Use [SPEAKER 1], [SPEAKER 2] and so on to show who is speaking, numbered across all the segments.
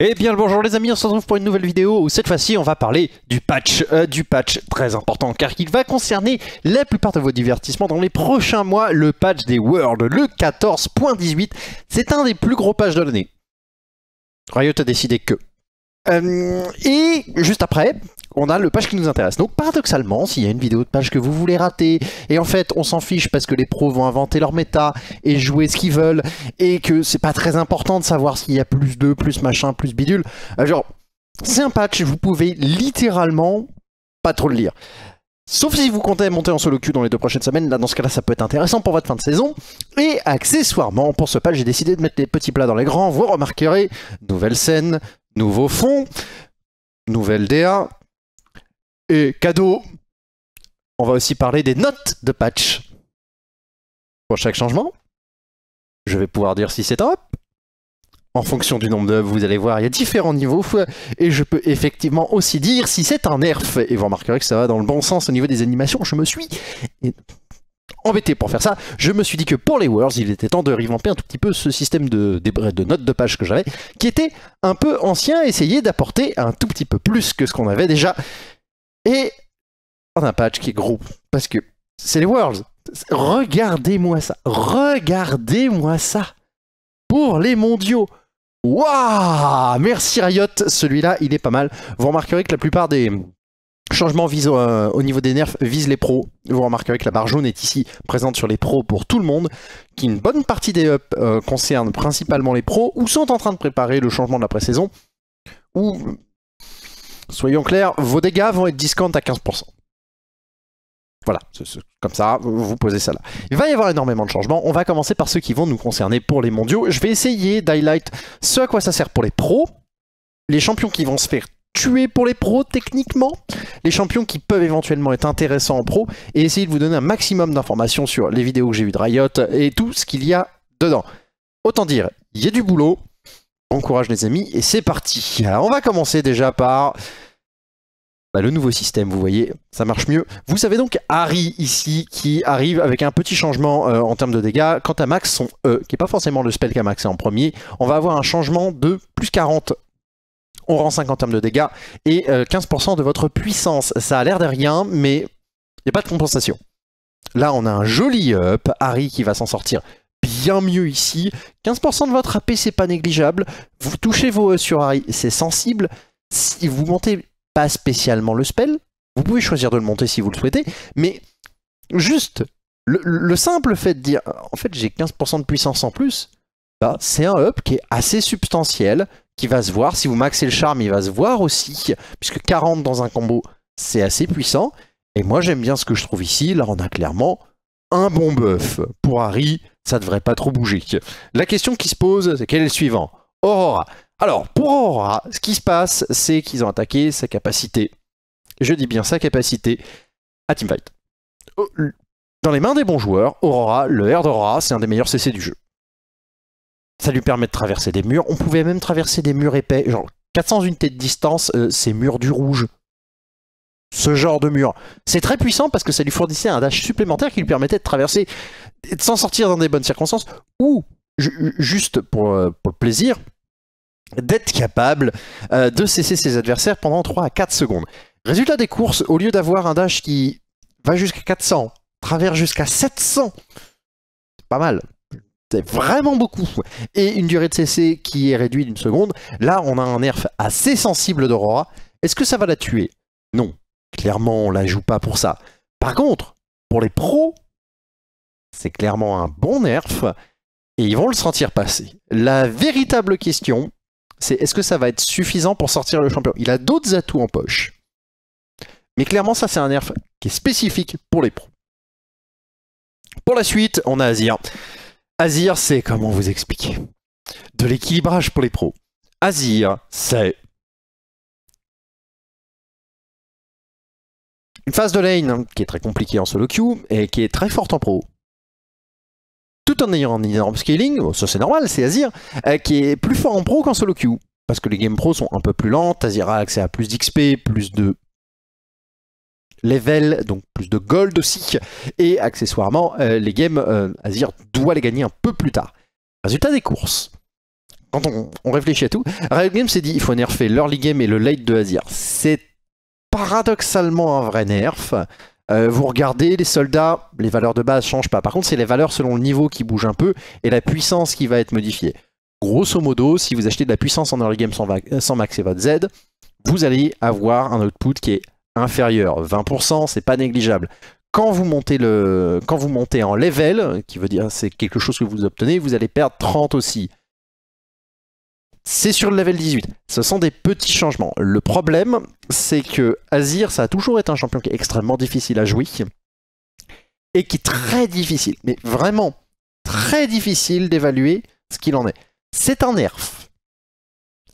[SPEAKER 1] Eh bien le bonjour les amis, on se retrouve pour une nouvelle vidéo où cette fois-ci on va parler du patch, euh, du patch très important car il va concerner la plupart de vos divertissements dans les prochains mois, le patch des Worlds, le 14.18, c'est un des plus gros patchs de l'année. Riot a décidé que... Euh, et juste après, on a le patch qui nous intéresse. Donc paradoxalement, s'il y a une vidéo de page que vous voulez rater, et en fait on s'en fiche parce que les pros vont inventer leur méta et jouer ce qu'ils veulent, et que c'est pas très important de savoir s'il y a plus 2, plus machin, plus bidule, Alors, euh, c'est un patch, vous pouvez littéralement pas trop le lire. Sauf si vous comptez monter en solo queue dans les deux prochaines semaines, là dans ce cas-là ça peut être intéressant pour votre fin de saison. Et accessoirement, pour ce patch, j'ai décidé de mettre les petits plats dans les grands, vous remarquerez, nouvelle scène,
[SPEAKER 2] nouveau fond, nouvelle DA, et cadeau, on va aussi parler des notes de patch. Pour chaque changement, je vais pouvoir dire si c'est un En fonction du nombre d'œuvres, vous allez voir, il y a
[SPEAKER 1] différents niveaux. Et je peux effectivement aussi dire si c'est un nerf. Et vous remarquerez que ça va dans le bon sens au niveau des animations. Je me suis embêté pour faire ça. Je me suis dit que pour les words, il était temps de revamper un tout petit peu ce système de, de, notes de patch que j'avais, qui était un peu ancien, essayer d'apporter un tout petit peu plus que ce qu'on avait déjà. Et on a un patch qui est gros, parce que c'est les Worlds. Regardez-moi ça. Regardez-moi ça. Pour les mondiaux. Waouh Merci Riot, celui-là, il est pas mal. Vous remarquerez que la plupart des changements euh, au niveau des nerfs visent les pros. Vous remarquerez que la barre jaune est ici présente sur les pros pour tout le monde, qu'une bonne partie des ups euh, concerne principalement les pros ou sont en train de préparer le changement de la pré-saison, ou Soyons clairs, vos dégâts vont être discount à 15%. Voilà, comme ça, vous posez ça là. Il va y avoir énormément de changements. On va commencer par ceux qui vont nous concerner pour les mondiaux. Je vais essayer d'highlight ce à quoi ça sert pour les pros, les champions qui vont se faire tuer pour les pros techniquement, les champions qui peuvent éventuellement être intéressants en pro, et essayer de vous donner un maximum d'informations sur les vidéos que j'ai vues de Riot et tout ce qu'il y a dedans. Autant dire, il y a du boulot, Bon courage les amis, et c'est parti on va commencer déjà par... Bah, le nouveau système, vous voyez, ça marche mieux. Vous savez donc Harry ici qui arrive avec un petit changement euh, en termes de dégâts. Quant à Max, son E, qui n'est pas forcément le spell qu'a Max hein, en premier, on va avoir un changement de plus 40 on rend 5 en termes de dégâts, et 15% euh, de votre puissance. Ça a l'air de rien, mais il n'y a pas de compensation. Là, on a un joli up, Harry qui va s'en sortir bien mieux ici. 15% de votre AP, c'est pas négligeable. Vous touchez vos E sur Harry, c'est sensible. Si vous montez pas spécialement le spell, vous pouvez choisir de le monter si vous le souhaitez, mais juste le, simple fait de dire en fait j'ai 15% de puissance en plus, bah, c'est un up qui est assez substantiel, qui va se voir. Si vous maxez le charme, il va se voir aussi, puisque 40 dans un combo, c'est assez puissant. Et moi j'aime bien ce que je trouve ici. Là on a clairement un bon buff pour Harry ça devrait pas trop bouger. La question qui se pose, c'est quel est le suivant Aurora. Alors, pour Aurora, ce qui se passe, c'est qu'ils ont attaqué sa capacité, je dis bien sa capacité, à teamfight. Oh, dans les mains des bons joueurs, Aurora, le R d'Aurora, c'est un des meilleurs CC du jeu. Ça lui permet de traverser des murs. On pouvait même traverser des murs épais, genre 400 unités de distance, euh, ces murs du rouge ce genre de mur. C'est très puissant parce que ça lui fournissait un dash supplémentaire qui lui permettait de traverser, et de s'en sortir dans des bonnes circonstances, ou juste euh, pour, le plaisir, d'être capable euh, de cesser ses adversaires pendant 3 à 4 secondes. Résultat des courses, au lieu d'avoir un dash qui va jusqu'à 400, traverse jusqu'à 700, c'est pas mal, c'est vraiment beaucoup, et une durée de cesser qui est réduite d'une seconde, là on a un nerf assez sensible d'Aurora, est-ce que ça va la tuer Non, Clairement, on la joue pas pour ça. Par contre, pour les pros, c'est clairement un bon nerf et ils vont le sentir passer. La véritable question, c'est est-ce que ça va être suffisant pour sortir le champion Il a d'autres atouts en poche. Mais clairement, ça, c'est un nerf qui est spécifique pour les pros. Pour la suite, on a Azir.
[SPEAKER 2] Azir, c'est, comment vous expliquer De l'équilibrage pour les pros. Azir, c'est Une phase de lane hein, qui est très compliquée en solo queue et qui est très forte en pro. Tout en
[SPEAKER 1] ayant un énorme scaling, bon, ça c'est normal, c'est Azir, euh, qui est plus fort en pro qu'en solo queue. Parce que les games pro sont un peu plus lentes, Azir a accès à plus d'XP, plus de level, donc plus de gold aussi, et accessoirement, euh, les games, euh, Azir doit les gagner un peu plus tard. Résultat des courses. Quand on, réfléchit à tout, Riot Games s'est dit il faut nerfer l'early game et le late de Azir. C'est paradoxalement un vrai nerf. Euh, vous regardez les soldats, les valeurs de base changent pas. Par contre, c'est les valeurs selon le niveau qui bougent un peu et la puissance qui va être modifiée. Grosso modo, si vous achetez de la puissance en early game sans, sans maxer votre Z, vous allez avoir un output qui est inférieur. 20%, c'est pas négligeable. Quand vous, montez le, quand vous montez en level, qui veut dire c'est quelque chose que vous obtenez, vous allez perdre 30 aussi c'est sur le level 18. Ce sont des petits changements. Le problème, c'est que Azir, ça a toujours été un champion qui est extrêmement difficile à jouer et qui est très difficile, mais vraiment très difficile d'évaluer ce qu'il en est. C'est un nerf.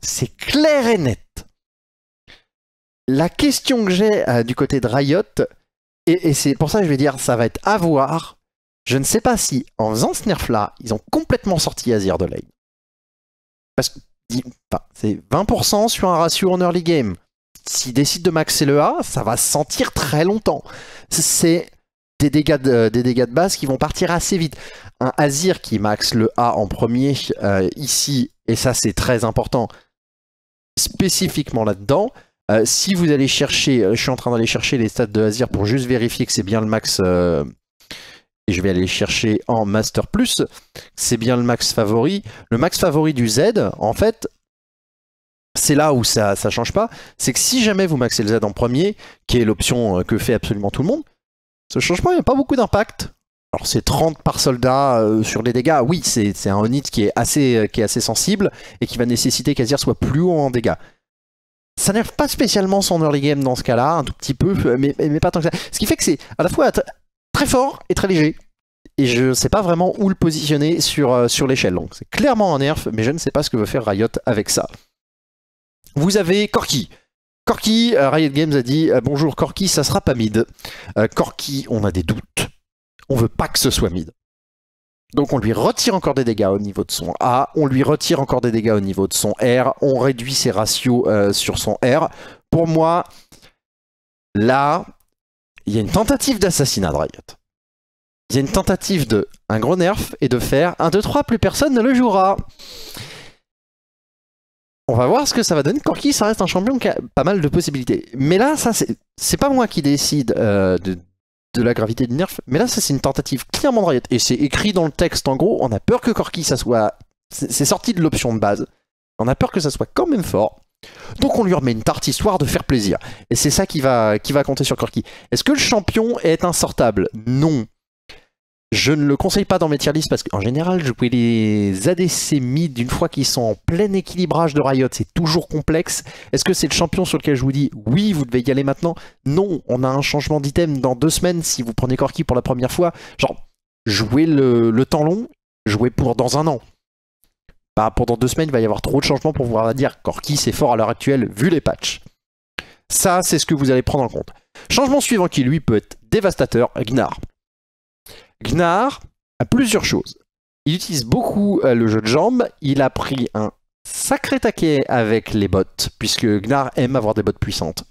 [SPEAKER 1] C'est clair et net. La question que j'ai euh, du côté de Riot, et, c'est pour ça que je vais dire ça va être à voir, je ne sais pas si en faisant ce nerf-là, ils ont complètement sorti Azir de lane. Parce que c'est 20% sur un ratio en early game. S'il décide de maxer le A, ça va sentir très longtemps. C'est euh, des dégâts, de, base qui vont partir assez vite. Un Azir qui max le A en premier euh, ici, et ça c'est très important, spécifiquement là-dedans. Euh, si vous allez chercher, je suis en train d'aller chercher les stats de Azir pour juste vérifier que c'est bien le max, je vais aller chercher en Master Plus, c'est bien le max favori. Le max favori du Z, en fait, c'est là où ça ne change pas, c'est que si jamais vous maxez le Z en premier, qui est l'option euh, que fait absolument tout le monde, ce changement, n'a pas beaucoup d'impact. Alors c'est 30 par soldat euh, sur les dégâts, oui, c'est un onit qui est, assez, euh, qui est assez sensible et qui va nécessiter qu'Azir soit plus haut en dégâts. Ça n'erve pas spécialement son early game dans ce cas-là, un tout petit peu, mais, mais, pas tant que ça. Ce qui fait que c'est à la fois fort et très léger. Et je ne sais pas vraiment où le positionner sur, euh, sur l'échelle. Donc c'est clairement un nerf, mais je ne sais pas ce que veut faire Riot avec ça. Vous avez Corki. Corki, euh, Riot Games a dit euh, Bonjour Corki, ça sera pas mid. Corki, on a des doutes. On veut pas que ce soit mid. Donc on lui retire encore des dégâts au niveau de son A, on lui retire encore des dégâts au niveau de son R, on réduit ses ratios sur son R. Pour moi, là, il y a une tentative d'assassinat de Riot. Il y a une tentative de un gros nerf et de faire 1, 2, 3, plus personne ne le jouera. On va voir ce que ça va donner. Corki, ça reste un champion qui a pas mal de possibilités. Mais là, ça, c'est pas moi qui décide euh, de, la gravité du nerf. Mais là, ça, c'est une tentative clairement de Et c'est écrit dans le texte, en gros, on a peur que Corki, ça soit. C'est sorti de l'option de base. On a peur que ça soit quand même fort. Donc on lui remet une tarte histoire de faire plaisir. Et c'est ça qui va, qui va compter sur Corky. Est-ce que le champion est insortable Non. Je ne le conseille pas dans mes tier parce qu'en général, je les ADC mid d'une fois qu'ils sont en plein équilibrage de Riot. C'est toujours complexe. Est-ce que c'est le champion sur lequel je vous dis oui, vous devez y aller maintenant Non, on a un changement d'item dans deux semaines si vous prenez Corky pour la première fois. Genre, jouez le, le temps long, jouez pour dans un an. Bah, pendant deux semaines, il va y avoir trop de changements pour pouvoir dire Corki c'est fort à l'heure actuelle vu les patchs. Ça, c'est ce que vous allez prendre en compte. Changement suivant qui, lui, peut être dévastateur, Gnar. Gnar a plusieurs choses. Il utilise beaucoup euh, le jeu de jambes, il a pris un sacré taquet avec les bottes, puisque Gnar aime avoir des bottes puissantes.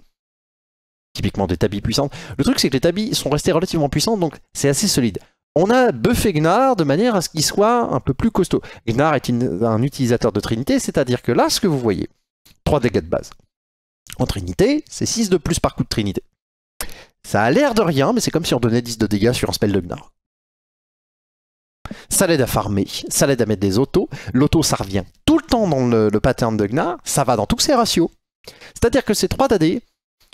[SPEAKER 1] Typiquement des tabis puissantes. Le truc, c'est que les tabis sont restés relativement puissants, donc c'est assez solide on a buffé Gnar de manière à ce qu'il soit un peu plus costaud. Gnar est un utilisateur de Trinité, c'est-à-dire que là, ce que vous voyez, 3 dégâts de base. En Trinité, c'est 6 de plus par coup de Trinité. Ça a l'air de rien, mais c'est comme si on donnait 10 de dégâts sur un spell de Gnar. Ça l'aide à farmer, ça l'aide à mettre des autos. L'auto, ça revient tout le temps dans le, pattern de Gnar, ça va dans tous ses ratios. C'est-à-dire que ces 3 d'AD,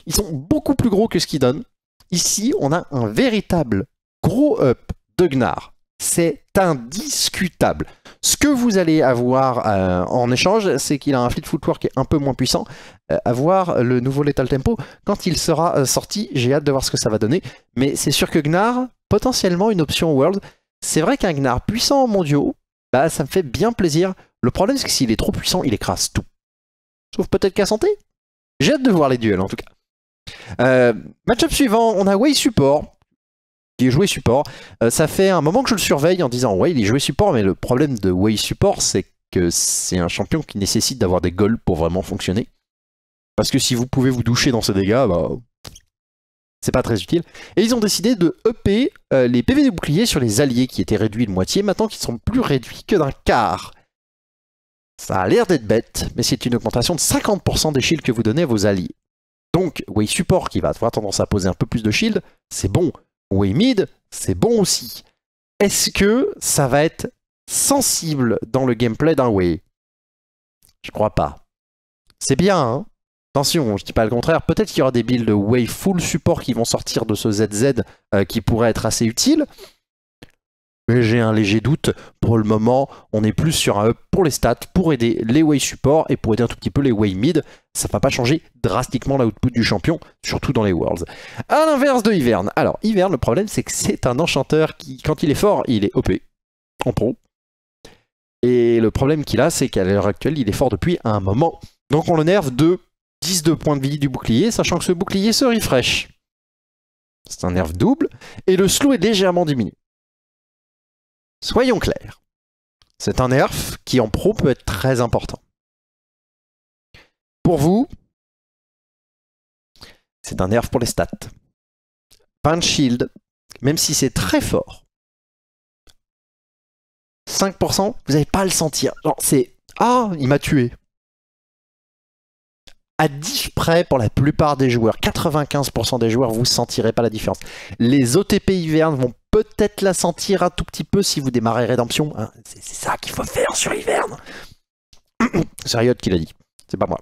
[SPEAKER 1] ils sont beaucoup plus gros que ce qu'ils donnent. Ici, on a un véritable gros up de Gnar. C'est indiscutable. Ce que vous allez avoir euh, en échange, c'est qu'il a un fleet footwork qui est un peu moins puissant. avoir euh, le nouveau Lethal Tempo quand il sera euh, sorti. J'ai hâte de voir ce que ça va donner. Mais c'est sûr que Gnar, potentiellement une option World. C'est vrai qu'un Gnar puissant en mondiaux, bah, ça me fait bien plaisir. Le problème, c'est que s'il est trop puissant, il écrase tout. Sauf peut-être qu'à santé. J'ai hâte de voir les duels en tout cas. Match-up suivant, on a Way Support qui est joué support. Euh, ça fait un moment que je le surveille en disant ouais il est joué support mais le problème de way support c'est que c'est un champion qui nécessite d'avoir des goals pour vraiment fonctionner. Parce que si vous pouvez vous doucher dans ses dégâts, bah, c'est pas très utile. Et ils ont décidé de EP euh, les PV des boucliers sur les alliés qui étaient réduits de moitié, maintenant qu'ils sont plus réduits que d'un quart. Ça a l'air d'être bête, mais c'est une augmentation de 50% des shields que vous donnez à vos alliés. Donc, Way Support qui va avoir tendance à poser un peu plus de shield, c'est bon way mid, c'est bon aussi. Est-ce que ça va être sensible dans le gameplay d'un way Je crois pas. C'est bien, hein Attention, je dis pas le contraire. Peut-être qu'il y aura des builds way full support qui vont sortir de ce ZZ euh, qui pourraient être assez utiles mais j'ai un léger doute. Pour le moment, on est plus sur un up pour les stats, pour aider les way support et pour aider un tout petit peu les way mid. Ça ne va pas changer drastiquement l'output du champion, surtout dans les worlds. À l'inverse de Hiverne. Alors, Hiverne, le problème, c'est que c'est un enchanteur qui, quand il est fort, il est OP en pro. Et le problème qu'il a, c'est qu'à l'heure actuelle, il est fort depuis un moment. Donc on le nerve de 10 de points de vie du bouclier, sachant que ce bouclier se refresh. C'est
[SPEAKER 2] un nerf double, et le slow est légèrement diminué. Soyons clairs, c'est un nerf qui en pro peut être très important. Pour vous, c'est un nerf pour les stats. Punch Shield, même si c'est très fort, 5%, vous n'allez pas le sentir. C'est Ah, il m'a tué.
[SPEAKER 1] À 10 près pour la plupart des joueurs, 95% des joueurs, vous ne sentirez pas la différence. Les OTP hivernes vont peut-être la sentir un tout petit peu si vous démarrez Rédemption. Hein. C'est ça qu'il faut faire sur Hiverne. C'est Riot qui l'a dit, c'est pas moi.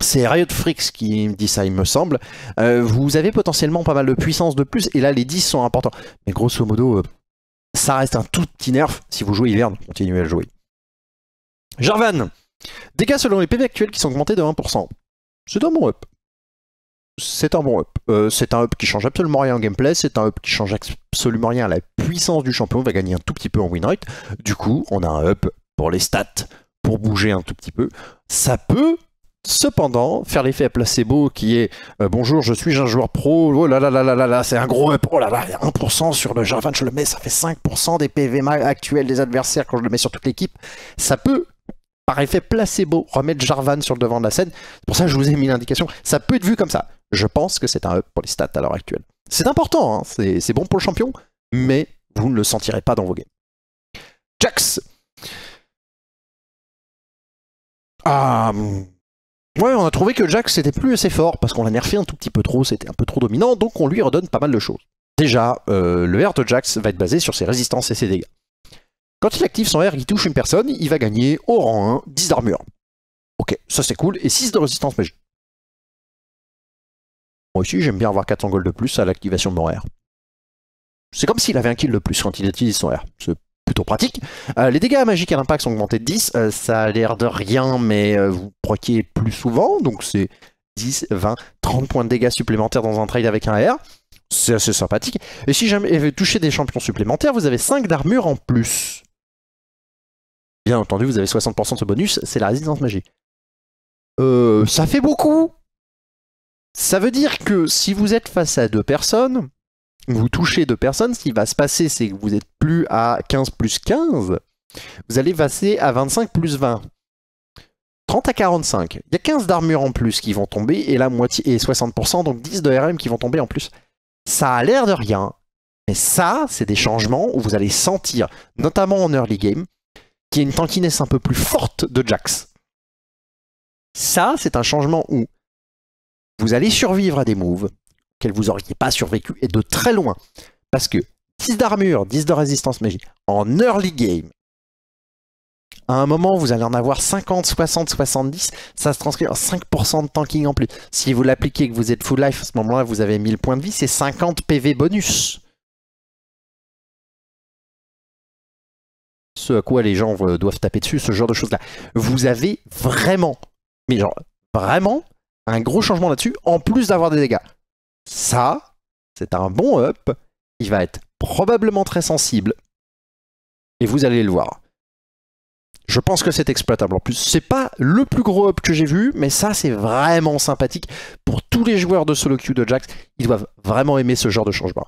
[SPEAKER 1] C'est Riot Freaks qui me dit ça, il me semble. Euh, vous avez potentiellement pas mal de puissance de plus, et là les 10 sont importants. Mais grosso modo, euh, ça reste un tout petit nerf. Si vous jouez Hiverne, continuez à jouer. Jarvan, dégâts selon les PV actuels qui sont augmentés de 1%. C'est dans mon up c'est un bon up. Euh, c'est un up qui change absolument rien en gameplay, c'est un up qui change absolument rien à la puissance du champion, on va gagner un tout petit peu en win rate. Du coup, on a un up pour les stats, pour bouger un tout petit peu. Ça peut cependant faire l'effet à placebo qui est euh, bonjour, je suis un joueur pro, oh là là là là là, là c'est un gros up, oh là là, 1% sur le Jarvan, je le mets, ça fait 5% des PV actuels des adversaires quand je le mets sur toute l'équipe. Ça peut par effet placebo, remettre Jarvan sur le devant de la scène. C'est pour ça que je vous ai mis l'indication. Ça peut être vu comme ça je pense que c'est un up pour les stats à l'heure actuelle. C'est
[SPEAKER 2] important, hein, c'est bon pour le champion, mais vous ne le sentirez pas dans vos games. Jax Ah... Hmm.
[SPEAKER 1] Ouais, on a trouvé que Jax c'était plus assez fort parce qu'on l'a nerfé un tout petit peu trop, c'était un peu trop dominant, donc on lui redonne pas mal de choses. Déjà, euh, le R de Jax va être basé sur ses résistances et ses dégâts. Quand il active son R il touche une personne, il va gagner au rang 1 10 d'armure. Ok, ça c'est cool, et
[SPEAKER 2] 6 de résistance magique aussi, j'aime bien avoir 400 gold de plus à l'activation de mon R. C'est comme s'il avait un kill de plus quand il utilise son R. C'est plutôt pratique.
[SPEAKER 1] Euh, les dégâts magiques à l'impact sont augmentés de 10. Euh, ça a l'air de rien, mais euh, vous proquiez plus souvent. Donc c'est 10, 20, 30 points de dégâts supplémentaires dans un trade avec un R. C'est assez sympathique. Et si jamais vous touchez des champions supplémentaires, vous avez 5 d'armure en plus.
[SPEAKER 2] Bien entendu, vous avez 60% de ce bonus, c'est la résistance magique. ça fait beaucoup ça veut dire que si vous êtes face à deux personnes,
[SPEAKER 1] vous touchez deux personnes, ce qui va se passer, c'est que vous n'êtes plus à 15 plus 15, vous allez passer à 25 plus 20. 30 à 45. Il y a 15 d'armure en plus qui vont tomber, et la moitié et 60%, donc 10 de RM qui vont tomber en plus. Ça a l'air de rien, mais ça, c'est des changements où vous allez sentir, notamment en early game, qu'il y a une tankiness un peu plus forte de Jax. Ça, c'est un changement où vous allez survivre à des moves auxquels vous auriez pas survécu et de très loin. Parce que 10 d'armure, 10 de résistance magique, en early game, à un moment, vous allez en avoir 50, 60, 70, ça se transcrit en
[SPEAKER 2] 5% de tanking en plus. Si vous l'appliquez et que vous êtes full life, à ce moment-là, vous avez 1000 points de vie, c'est 50 PV bonus. Ce à quoi les gens euh, doivent taper dessus, ce genre de choses-là. Vous avez vraiment, mais genre
[SPEAKER 1] vraiment, un gros changement là-dessus, en plus d'avoir des dégâts. Ça, c'est un bon up. Il va être probablement très sensible. Et vous allez le voir. Je pense que c'est exploitable en plus. C'est pas le plus gros up que j'ai vu, mais ça c'est vraiment sympathique. Pour tous les joueurs de solo queue de Jax, ils doivent vraiment aimer ce genre de changement.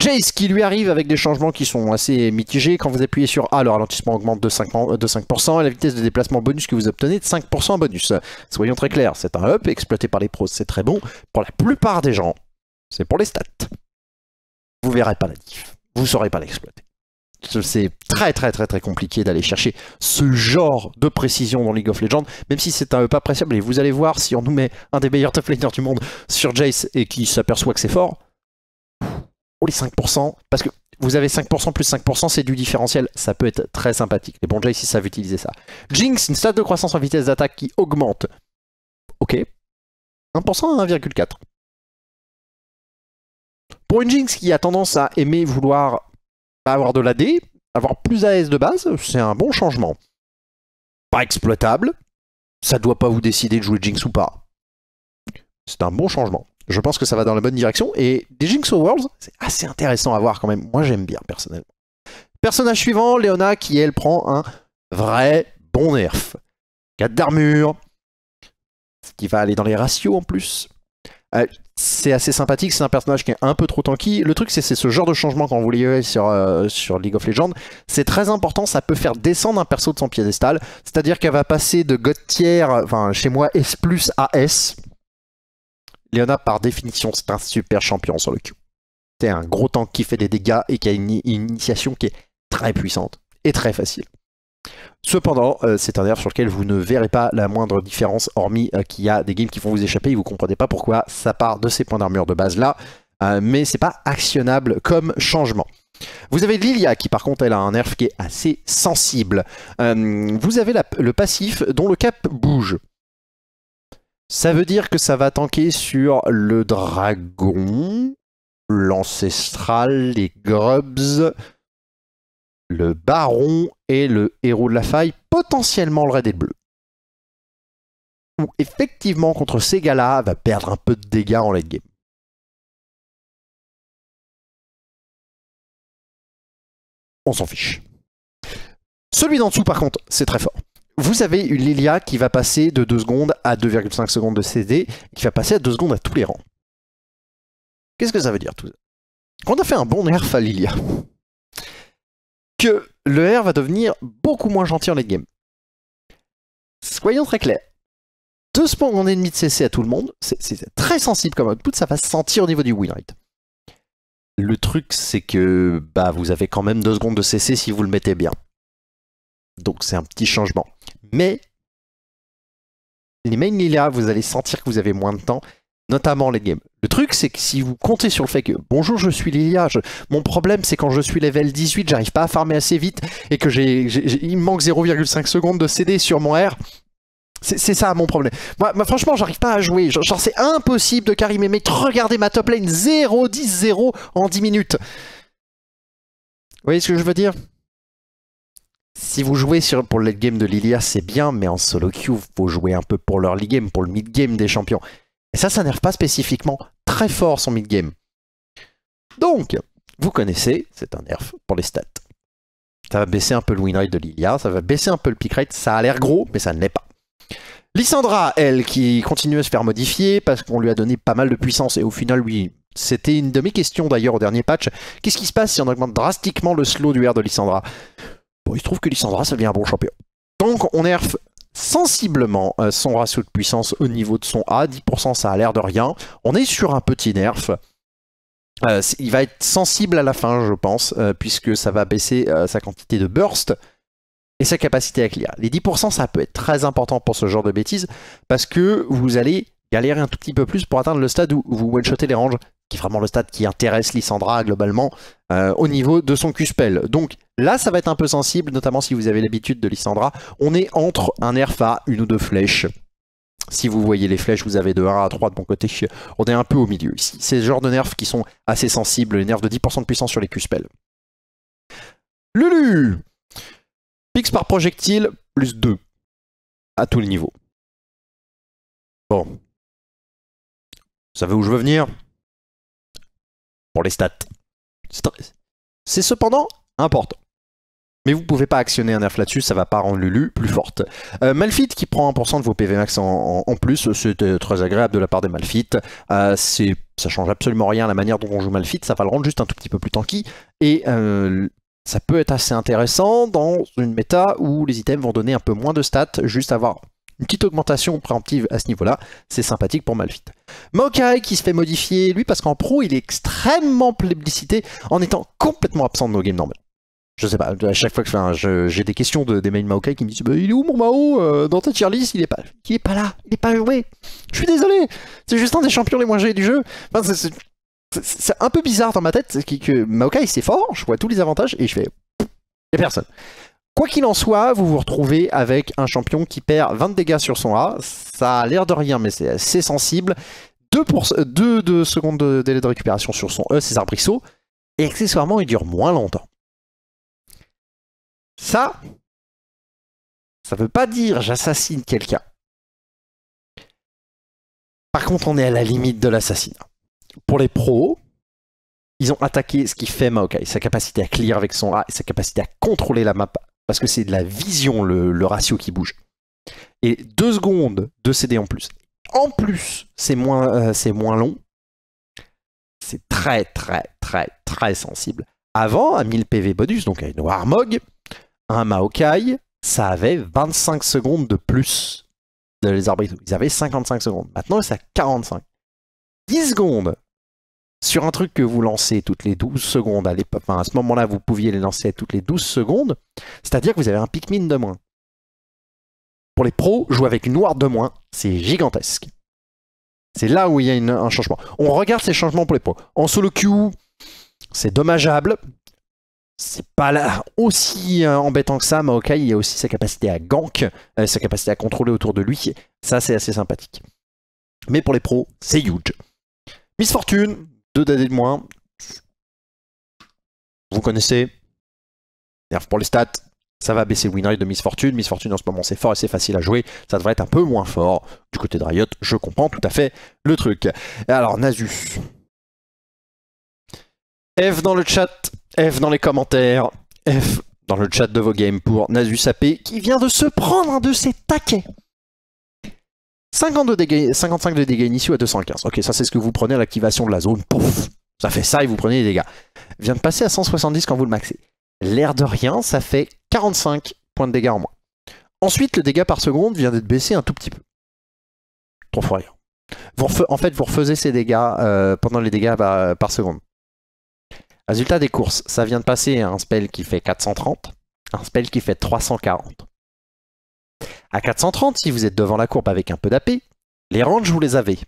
[SPEAKER 1] Jace qui lui arrive avec des changements qui sont assez mitigés. Quand vous appuyez sur A, le ralentissement augmente de 5%, et la vitesse de déplacement bonus que vous obtenez de 5% bonus. Soyons très clairs, c'est un up exploité par les pros, c'est très bon. Pour la plupart des gens, c'est pour les stats. Vous verrez pas la diff, vous saurez pas l'exploiter. C'est très très très très compliqué d'aller chercher ce genre de précision dans League of Legends, même si c'est un up appréciable. Et vous allez voir, si on nous met un des meilleurs top laners du monde sur Jace et qui s'aperçoit que c'est fort, oh les 5%, parce que vous avez 5% plus 5%, c'est du différentiel, ça peut être très
[SPEAKER 2] sympathique. Les bons Jays, ils savent utiliser ça. Jinx, une stade de croissance en vitesse d'attaque qui augmente. Ok. 1% à 1,4. Pour une Jinx qui a tendance à aimer vouloir avoir de D, avoir plus AS de base,
[SPEAKER 1] c'est un bon changement. Pas exploitable, ça doit pas vous décider de jouer Jinx ou pas. C'est un bon changement je pense que ça va dans la bonne direction. Et des Jinx Worlds, c'est assez intéressant à voir quand même. Moi, j'aime bien personnellement. Personnage suivant, Léona qui, elle, prend un vrai bon nerf. 4 d'armure, ce qui va aller dans les ratios en plus. Euh, c'est assez sympathique, c'est un personnage qui est un peu trop tanky. Le truc, c'est ce genre de changement quand vous lisez sur, euh, sur League of Legends. C'est très important, ça peut faire descendre un perso de son piédestal. C'est-à-dire qu'elle va passer de God enfin chez moi S+, à S. Léona, par définition, c'est un super champion sur le Q. C'est un gros tank qui fait des dégâts et qui a une, initiation qui est très puissante et très facile. Cependant, euh, c'est un nerf sur lequel vous ne verrez pas la moindre différence, hormis euh, qu'il y a des games qui vont vous échapper et vous comprenez pas pourquoi ça part de ces points d'armure de base là, euh, mais c'est pas actionnable comme changement. Vous avez Lilia qui par contre elle a un nerf qui est assez sensible. vous avez le passif dont le cap bouge. Ça veut dire que ça va tanker sur le dragon, l'ancestral, les grubs, le baron et
[SPEAKER 2] le héros de la faille, potentiellement le raid des bleus ou effectivement, contre ces gars-là, va perdre un peu de dégâts en late game. On s'en fiche. Celui d'en dessous, par contre, c'est très fort vous avez une Lilia qui va passer de 2 secondes à 2,5 secondes de CD, qui va passer à 2 secondes à tous les rangs. Qu'est-ce que ça veut dire tout ça on a fait un bon nerf à Lilia. Que le R va devenir beaucoup moins gentil en late game. Soyons très clairs. deux secondes
[SPEAKER 1] en ennemi de CC à tout le monde, c'est très sensible comme output, ça va se sentir au niveau du win rate. Le truc, c'est que bah, vous avez quand même 2 secondes de CC si vous le mettez bien. Donc c'est un petit changement. Mais les main Lilia vous allez sentir que vous avez moins de temps, notamment les games. Le truc, c'est que si vous comptez sur le fait que bonjour, je suis Lilia, mon problème, c'est quand je suis level 18, j'arrive pas à farmer assez vite et que j'ai, il me manque 0,5 secondes de CD sur mon R. C'est ça mon problème. Moi, franchement, j'arrive pas à jouer. Genre, c'est impossible de Karim mais Regardez ma top lane 0-10-0 en 10 minutes. Vous voyez ce que je veux dire si vous jouez sur, pour le late game de Lilia, c'est bien, mais en solo queue, faut jouer un peu pour leur game, pour le mid game des champions. Et ça, ça nerve pas spécifiquement très fort son mid game. Donc, vous connaissez, c'est un nerf pour les stats. Ça va baisser un peu le win rate de Lilia, ça va baisser un peu le pick rate, ça a l'air gros, mais ça ne l'est pas. Lissandra, elle, qui continue à se faire modifier parce qu'on lui a donné pas mal de puissance et au final, oui, c'était une demi-question, d'ailleurs au dernier patch. Qu'est-ce qui se passe si on augmente drastiquement le slow du R de Lissandra il se trouve que Lissandra, ça devient un bon champion. Donc on nerf sensiblement euh, son ratio de puissance au niveau de son A, 10% ça a l'air de rien. On est sur un petit nerf. Euh, il va être sensible à la fin, je pense, euh, puisque ça va baisser sa quantité de burst et sa capacité à clear. Les 10%, ça peut être très important pour ce genre de bêtises, parce que vous allez galérer un tout petit peu plus pour atteindre le stade où vous one-shotez les ranges qui est vraiment le stade qui intéresse Lissandra globalement euh, au niveau de son Q-Spell. Donc là, ça va être un peu sensible, notamment si vous avez l'habitude de Lissandra. On est entre un nerf à une ou deux flèches. Si vous voyez les flèches, vous avez de 1 à 3 de mon côté. On est un peu au milieu ici. C'est le genre de nerfs qui sont assez sensibles,
[SPEAKER 2] les nerfs de 10% de puissance sur les Q-Spells. Lulu Pix par projectile, plus 2. À tout le niveau. Bon. Vous savez où je veux venir pour les stats. C'est cependant important. Mais vous ne pouvez pas actionner
[SPEAKER 1] un nerf là-dessus, ça va pas rendre Lulu plus forte. Euh, Malfit qui prend 1% de vos PV max en, plus, c'est euh, très agréable de la part des Malfit. Euh, ça change absolument rien à la manière dont on joue Malfit, ça va le rendre juste un tout petit peu plus tanky. Et euh, ça peut être assez intéressant dans une méta où les items vont donner un peu moins de stats, juste avoir une petite augmentation préemptive à ce niveau-là. C'est sympathique pour Malfit. Maokai qui se fait modifier, lui, parce qu'en pro, il est extrêmement plébiscité en étant complètement absent de nos games normales. Je sais pas, à chaque fois que je j'ai des questions de, des mails Maokai qui me disent Il est où mon Mao euh, Dans ta tier list, il est, pas, il est pas là, il est pas joué. Je suis désolé, c'est juste un des champions les moins gérés du jeu. c'est, un peu bizarre dans ma tête que, que Maokai c'est fort, je vois tous les avantages et je fais. a personne. Quoi qu'il en soit, vous vous retrouvez avec un champion qui perd 20 dégâts sur son A. Ça a l'air de rien, mais c'est assez sensible. 2, secondes de délai de récupération sur son E, ses arbrisseaux,
[SPEAKER 2] Et accessoirement, il dure moins longtemps. Ça, ça veut pas dire j'assassine quelqu'un. Par contre, on est à la limite de l'assassinat. Pour les pros,
[SPEAKER 1] ils ont attaqué ce qui fait Maokai, sa capacité à clear avec son A et sa capacité à contrôler la map parce que c'est de la vision le, ratio qui bouge. Et 2 secondes de CD en plus. En plus, c'est moins, euh, moins long. C'est très, très, très, très sensible. Avant, à 1000 PV bonus, donc à une Warmog, un Maokai, ça avait 25 secondes de plus de les arbitres. Ils avaient 55 secondes. Maintenant, c'est à 45. 10 secondes sur un truc que vous lancez toutes les 12 secondes, à, ce moment-là, vous pouviez les lancer toutes les 12 secondes, c'est-à-dire que vous avez un Pikmin de moins. Pour les pros, jouer avec une Ward de moins, c'est gigantesque. C'est là où il y a un changement. On regarde ces changements pour les pros. En solo queue, c'est dommageable. C'est pas là aussi euh, embêtant que ça. mais ok il y a aussi sa capacité à gank, euh, sa capacité à contrôler autour de lui. Ça, c'est assez sympathique.
[SPEAKER 2] Mais pour les pros, c'est huge. Miss Fortune, deux dadés de moins. Vous connaissez. Nerf pour les stats. Ça va
[SPEAKER 1] baisser le win de Miss Fortune. Miss Fortune en ce moment c'est fort et c'est facile à jouer. Ça devrait être un peu moins fort. Du côté de Riot, je comprends tout à fait le truc. Alors Nasus. F dans le chat, F dans les commentaires, F dans le chat de vos games pour Nasus AP qui vient de se prendre un de ses taquets. 55 de dégâts initiaux à 215. Ok, ça c'est ce que vous prenez à l'activation de la zone. Pouf Ça fait ça et vous prenez les dégâts. Vient de passer à 170 quand vous le maxez. L'air de rien, ça fait 45 points de dégâts en moins. Ensuite, le dégât par seconde vient d'être baissé un tout petit peu. Trop froid, en fait, vous refaisiez ces dégâts euh, pendant les dégâts par, bah, par seconde. Résultat des courses, ça vient de passer à un spell qui fait 430, un spell qui fait 340. À 430, si vous êtes devant la courbe avec un peu d'AP, les
[SPEAKER 2] ranges, vous les avez.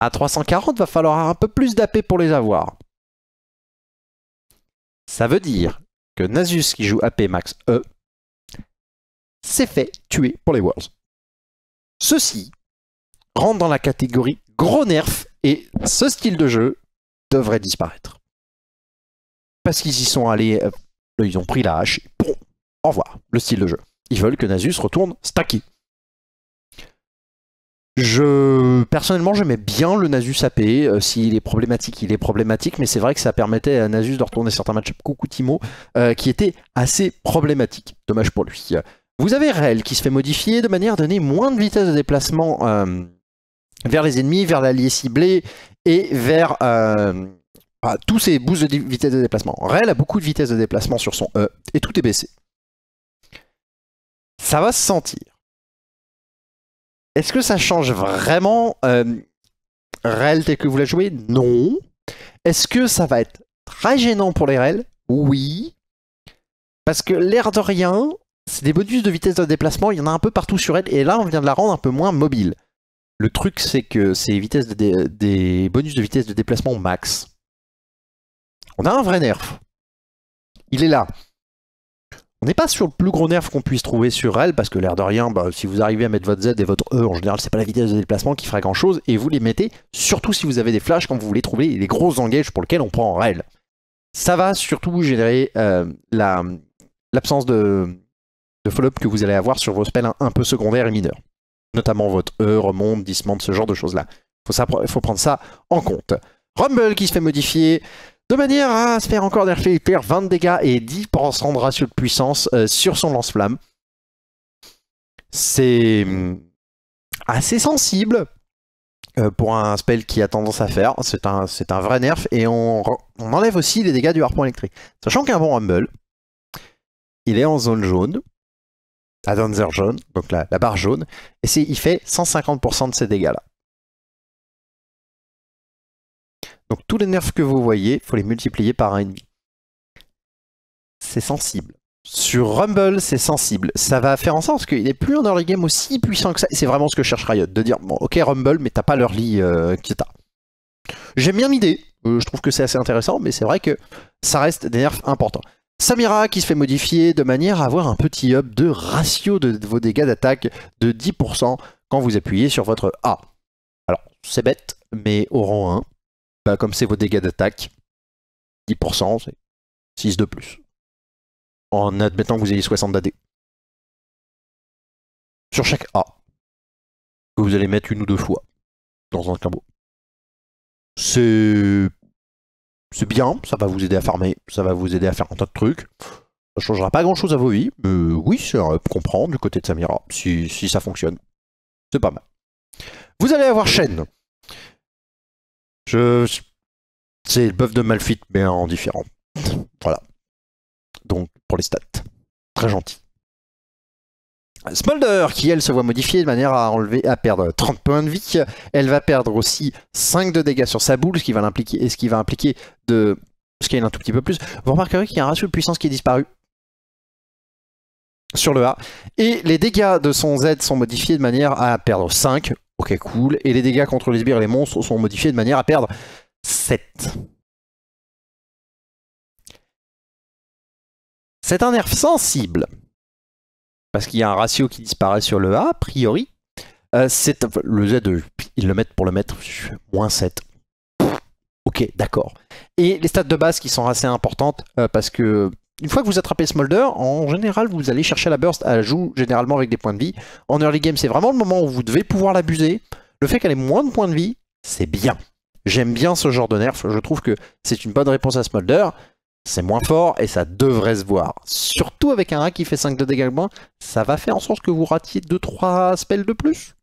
[SPEAKER 2] À 340, il va falloir un peu plus d'AP pour les avoir. Ça veut dire que Nasus qui joue AP max E s'est fait tuer pour les Worlds. Ceci rentre dans la catégorie gros nerf et ce style de jeu devrait disparaître. Parce qu'ils y sont allés, euh, ils ont pris la hache, bon, au revoir, le style de jeu. Ils veulent que Nasus retourne stacky.
[SPEAKER 1] Je, personnellement, j'aimais bien le Nasus AP. Euh, s'il est problématique, il est problématique, mais c'est vrai que ça permettait à Nasus de retourner certains matchs coucou Timo, euh, qui étaient assez problématiques. Dommage pour lui. Vous avez Rel qui se fait modifier de manière à donner moins de vitesse de déplacement euh, vers les ennemis, vers l'allié ciblé et vers ah,
[SPEAKER 2] tous ces boosts de vitesse de déplacement. Rel a beaucoup de vitesse de déplacement sur son E et tout est baissé ça va se sentir. Est-ce que ça change vraiment euh, REL tel que vous la jouez Non.
[SPEAKER 1] Est-ce que ça va être très gênant pour les REL Oui. Parce que l'air de rien, c'est des bonus de vitesse de déplacement, il y en a un peu partout sur elle, et là on vient de la rendre un peu moins mobile.
[SPEAKER 2] Le truc c'est que c'est des bonus de vitesse de déplacement max. On a un vrai nerf. Il est là. On n'est
[SPEAKER 1] pas sur le plus gros nerf qu'on puisse trouver sur elle, parce que l'air de rien, bah, si vous arrivez à mettre votre Z et votre E, en général, c'est pas la vitesse de déplacement qui fera grand chose, et vous les mettez, surtout si vous avez des flashs, quand vous voulez trouver les gros engages pour lesquels on prend en Ça va surtout générer euh, l'absence de, de follow-up que vous allez avoir sur vos spells un, peu secondaires et mineurs. Notamment votre E, remonte, dismante, ce genre de choses-là. Il faut prendre ça en compte. Rumble qui se fait modifier, de manière à se faire encore il perd 20 dégâts et 10% de ratio de puissance euh, sur son lance-flamme. C'est hmm, assez sensible euh, pour un spell qui a tendance à faire. C'est un, un, vrai nerf et on, enlève aussi les dégâts du harpon électrique. Sachant qu'un bon humble, il est en
[SPEAKER 2] zone jaune, à jaune, donc la, la barre jaune, et il fait 150% de ces dégâts-là. Donc tous les nerfs que vous voyez, il faut les multiplier par un ennemi. C'est sensible. Sur
[SPEAKER 1] Rumble, c'est sensible. Ça va faire en sorte qu'il n'est plus un early game aussi puissant que ça. C'est vraiment ce que cherche Riot, de dire, bon, ok Rumble, mais t'as pas l'early euh, J'ai J'aime bien l'idée, euh, je trouve que c'est assez intéressant, mais c'est vrai que ça reste des nerfs importants. Samira qui se fait modifier de manière à avoir un petit up de ratio de vos dégâts d'attaque de 10% quand vous appuyez sur
[SPEAKER 2] votre A. Alors, c'est bête, mais au rang 1, bah, comme c'est vos dégâts d'attaque, 10%, c'est 6 de plus. En admettant que vous ayez 60 d'AD. Sur chaque A, que vous allez mettre une ou deux fois dans un combo. C'est
[SPEAKER 1] c'est bien, ça va vous aider à farmer, ça va vous aider à faire un tas de trucs. Ça changera pas grand chose à vos vies, mais oui, c'est à comprendre du côté de Samira, si, si ça fonctionne. C'est pas mal.
[SPEAKER 2] Vous allez avoir chaîne. Je, c'est le buff de Malfit, mais en différent. Voilà. Donc, pour les stats.
[SPEAKER 1] Très gentil. Smolder, qui elle se voit modifiée de manière à, enlever, à perdre 30 points de vie. Elle va perdre aussi 5 de dégâts sur sa boule, ce qui va l'impliquer, et ce qui va impliquer de scale un tout petit peu plus. Vous remarquerez qu'il y a un ratio de puissance qui est disparu sur le A. Et les dégâts de son Z sont modifiés de manière à perdre 5
[SPEAKER 2] Ok, cool. Et les dégâts contre les sbires et les monstres sont modifiés de manière à perdre 7. C'est un nerf sensible. Parce qu'il y a un ratio qui disparaît sur le A, a priori. Euh, c'est
[SPEAKER 1] le Z, euh, ils le mettent pour le mettre moins 7. ok, d'accord. Et les stats de base qui sont assez importantes euh, parce que une fois que vous attrapez Smolder, en général, vous allez chercher la burst. Elle joue généralement avec des points de vie. En early game, c'est vraiment le moment où vous devez pouvoir l'abuser. Le fait qu'elle ait moins de points de vie, c'est bien. J'aime bien ce genre de nerf. Je trouve que c'est une bonne réponse à Smolder. C'est moins fort et ça devrait se voir. Surtout avec un A qui fait 5 de dégâts de moins, ça va faire en sorte que vous ratiez 2-3 spells de plus.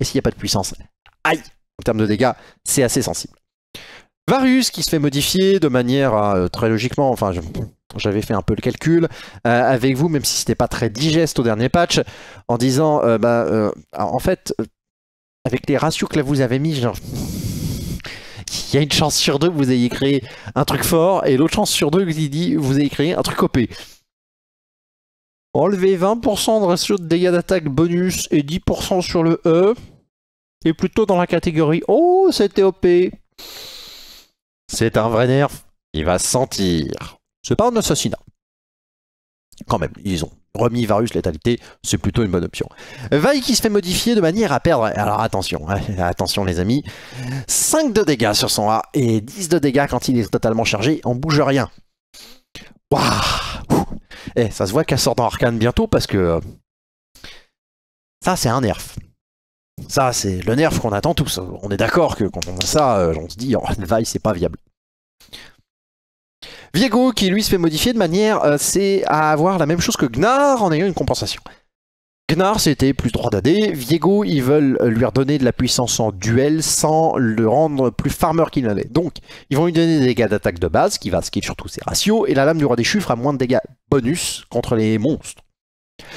[SPEAKER 1] Et s'il n'y a pas de puissance, aïe En termes de dégâts, c'est assez sensible. Varius qui se fait modifier de manière euh, très logiquement, enfin j'avais fait un peu le calcul euh, avec vous, même si c'était pas très digeste au dernier patch, en disant, euh, bah, euh, en fait, avec les ratios que là vous avez mis, genre il y a une chance sur deux que vous ayez créé un truc fort, et l'autre chance sur deux que vous ayez créé un truc OP. Enlever 20% de ratio de dégâts d'attaque bonus et 10% sur le E, et plutôt dans la catégorie « Oh, c'était OP !» C'est un vrai nerf, il va sentir. C'est pas un assassinat. Quand même, ils ont remis Varus létalité, c'est plutôt une bonne option. Vaille qui se fait modifier de manière à perdre, alors attention, hein, attention les amis, 5 de dégâts sur son A et 10 de dégâts quand il est totalement chargé, on bouge rien. Waouh Eh, ça se voit qu'elle sort dans Arcane bientôt parce que... Euh, ça c'est un nerf. Ça c'est le nerf qu'on attend tous, on est d'accord que quand on a ça, euh, on se dit, oh, Vaille c'est pas viable. Viego qui lui se fait modifier de manière euh, c'est à avoir la même chose que Gnar en ayant une compensation. Gnar c'était plus droit d'AD, Viego ils veulent euh, lui redonner de la puissance en duel sans le rendre plus farmer qu'il n'allait. Donc ils vont lui donner des dégâts d'attaque de base, qui va ce sur tous surtout ses ratios, et la lame du roi des chiffres a moins de dégâts bonus contre les monstres.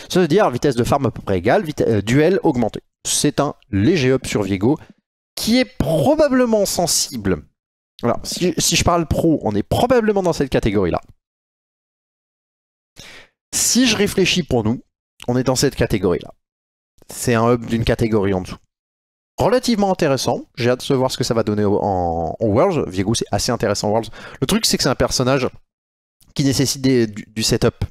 [SPEAKER 1] Ça veut dire vitesse de farm à peu près égale, euh, duel augmenté. C'est un léger up sur Viego qui est probablement sensible alors, si, je parle pro, on est probablement dans cette catégorie-là. Si je réfléchis pour nous, on est dans cette catégorie-là. C'est un hub d'une catégorie en dessous. Relativement intéressant, j'ai hâte de voir ce que ça va donner en, Worlds. Viego, c'est assez intéressant en Worlds. Le truc, c'est que c'est un personnage qui nécessite du, du setup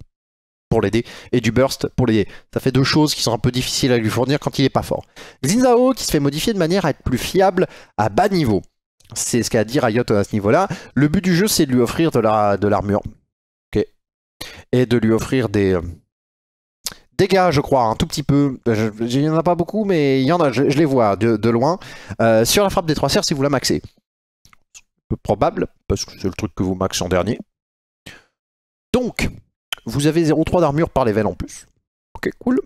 [SPEAKER 1] pour l'aider et du burst pour l'aider. Ça fait deux choses qui sont un peu difficiles à lui fournir quand il n'est pas fort. Xinzao qui se fait modifier de manière à être plus fiable à bas niveau. C'est ce qu'a dit Riot à ce niveau-là. Le but du jeu, c'est de lui offrir de l'armure. La, Et de lui offrir des... Euh, dégâts, je crois, un tout petit peu. Euh, il n'y en a pas beaucoup, mais il y en a, je, les vois de, loin. Euh, sur la frappe des trois serres, si vous la maxez. Peu probable, parce que c'est le truc que vous maxez en dernier. Donc, vous avez 0,3 d'armure par level
[SPEAKER 2] en plus. Ok, cool.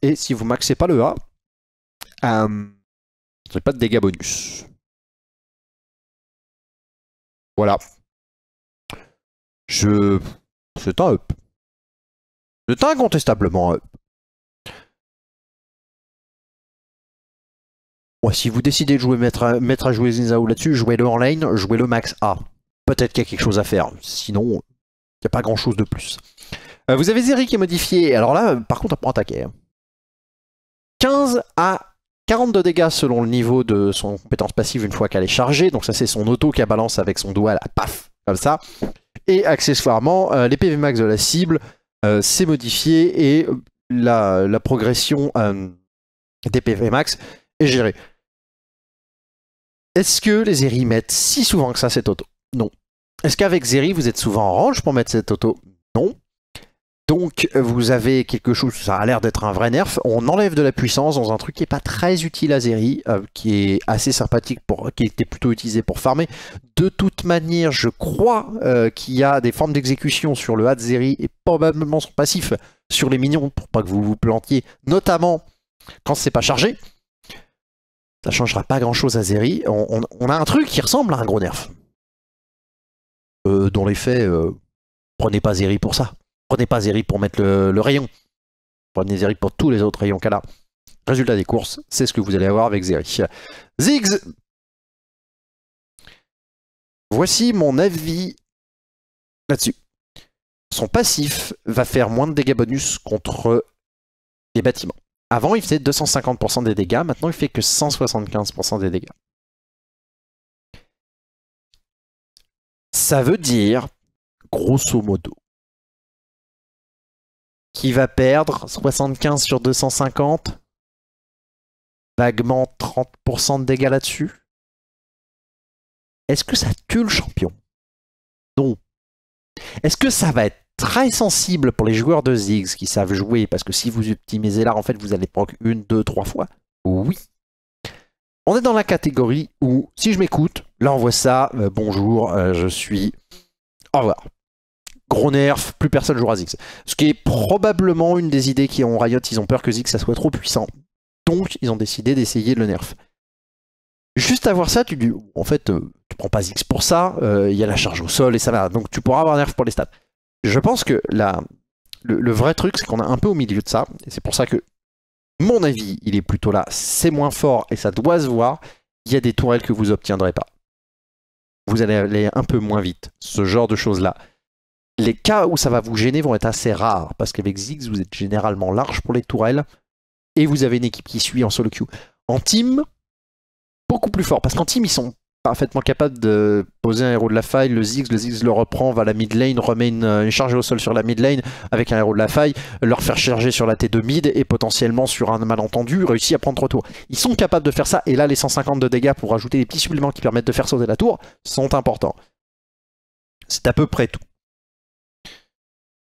[SPEAKER 2] Et si vous maxez pas le A, vous n'avez pas de dégâts bonus. Voilà. Je... C'est un up. C'est incontestablement un up. si vous décidez de jouer mettre à, jouer Zinzao là-dessus, jouez-le online, lane, jouez-le max A.
[SPEAKER 1] Peut-être qu'il y a quelque chose à faire. Sinon, il n'y a pas grand-chose de plus. Euh, vous avez Zeri qui est modifié. Alors là, par contre, on peut attaquer. 15 hein. à 42 dégâts selon le niveau de son compétence passive une fois qu'elle est chargée. Donc ça c'est son auto qui balance avec son doigt là, paf, comme ça. Et accessoirement, euh, les PV max de la cible, euh, s'est modifié et euh, la, progression des PV max est gérée. Est-ce que les Zeri mettent si souvent que ça cette auto Non. Est-ce qu'avec Zeri, vous êtes souvent en range pour mettre cette auto Non. Donc vous avez quelque chose, ça a l'air d'être un vrai nerf, on enlève de la puissance dans un truc qui n'est pas très utile à Zeri, euh, qui est assez sympathique, pour, qui était plutôt utilisé pour farmer. De toute manière, je crois euh, qu'il y a des formes d'exécution sur le Zeri et probablement son passif sur les minions pour pas que vous vous plantiez, notamment quand c'est pas chargé. Ça changera pas grand chose à Zeri. On, a un truc qui ressemble à un gros nerf. dont euh, dans les faits, prenez pas Zeri pour ça. Prenez pas Zeri pour mettre le, rayon. Prenez Zeri pour tous les autres rayons qu'elle a. Résultat des courses, c'est ce que vous allez avoir avec Zeri.
[SPEAKER 2] Ziggs Voici mon avis là-dessus. Son passif va faire moins de dégâts bonus contre les bâtiments. Avant, il faisait 250% des dégâts, maintenant il fait que 175% des dégâts. Ça veut dire, grosso modo, qui va perdre 75 sur 250, vaguement 30% de dégâts là-dessus. Est-ce que ça tue le champion Non. Est-ce que ça va être très sensible pour les joueurs de Ziggs qui
[SPEAKER 1] savent jouer Parce que si vous optimisez là, en fait, vous allez prendre une, deux, trois fois. Oui. On est dans la catégorie où, si je m'écoute, là on voit ça, euh, bonjour, euh, je suis... Au revoir gros nerf, plus personne jouera Ziggs. Ce qui est probablement une des idées qui ont Riot, ils ont peur que Ziggs ça soit trop puissant. Donc ils ont décidé d'essayer de le nerf. Juste à voir ça, tu dis, oh, en fait, euh, tu prends pas Ziggs pour ça, euh, il y a la charge au sol et ça va, donc tu pourras avoir nerf pour les stats. Je pense que la, le, vrai truc, c'est qu'on a un peu au milieu de ça, et c'est pour ça que, mon avis, il est plutôt là, c'est moins fort et ça doit se voir, il y a des tourelles que vous obtiendrez pas. Vous allez aller un peu moins vite, ce genre de choses-là les cas où ça va vous gêner vont être assez rares, parce qu'avec Ziggs, vous êtes généralement large pour les tourelles, et vous avez une équipe qui suit en solo queue. En team, beaucoup plus fort, parce qu'en team, ils sont parfaitement capables de poser un héros de la faille, le Ziggs, le Ziggs le reprend, va à la mid lane, remet une, charge au sol sur la mid lane avec un héros de la faille, leur faire charger sur la T2 mid et potentiellement sur un malentendu, réussir à prendre trois tours. Ils sont capables de faire ça, et là les 150 de dégâts pour ajouter des petits suppléments qui permettent de faire sauter la tour sont importants.
[SPEAKER 2] C'est à peu près tout